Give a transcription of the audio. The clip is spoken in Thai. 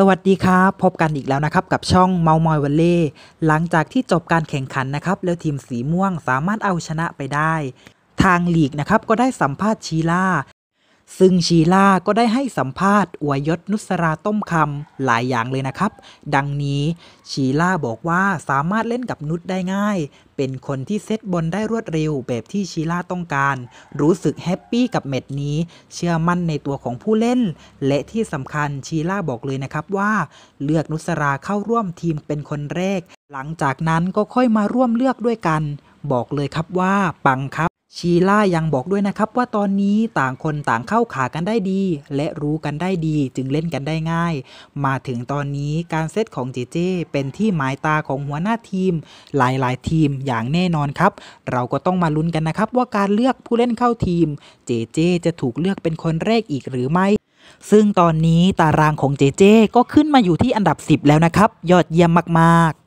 สวัสดีครับ พบกันอีกแล้วนะครับ กับช่องเมา มอย วันเล่หลังจากที่จบการแข่งขันนะครับ แล้วทีมสีม่วงสามารถเอาชนะไปได้ ทางลีกนะครับ ก็ได้สัมภาษณ์ชีล่าซึ่งชีล่าก็ได้ให้สัมภาษณ์อวยยศนุสราต้มคำหลายอย่างเลยนะครับ ดังนี้ชีล่าบอกว่าสามารถเล่นกับนุชได้ง่าย เป็นคนที่เซตบอลได้รวดเร็วแบบที่ชีล่าต้องการ รู้สึกแฮปปี้กับเม็ดนี้ เชื่อมั่นในตัวของผู้เล่น และที่สำคัญชีล่าบอกเลยนะครับว่า เลือกนุสราเข้าร่วมทีมเป็นคนแรก หลังจากนั้นก็ค่อยมาร่วมเลือกด้วยกัน บอกเลยครับว่าปังครับชีล่ายังบอกด้วยนะครับว่าตอนนี้ต่างคนต่างเข้าขากันได้ดี และรู้กันได้ดีจึงเล่นกันได้ง่าย มาถึงตอนนี้การเซตของเจเจเป็นที่หมายตาของหัวหน้าทีม หลายๆ ทีมอย่างแน่นอนครับ เราก็ต้องมาลุ้นกันนะครับ ว่าการเลือกผู้เล่นเข้าทีม เจเจจะถูกเลือกเป็นคนแรกอีกหรือไม่ ซึ่งตอนนี้ตารางของเจเจก็ขึ้นมาอยู่ที่อันดับ 10 แล้วนะครับยอดเยี่ยมมากๆ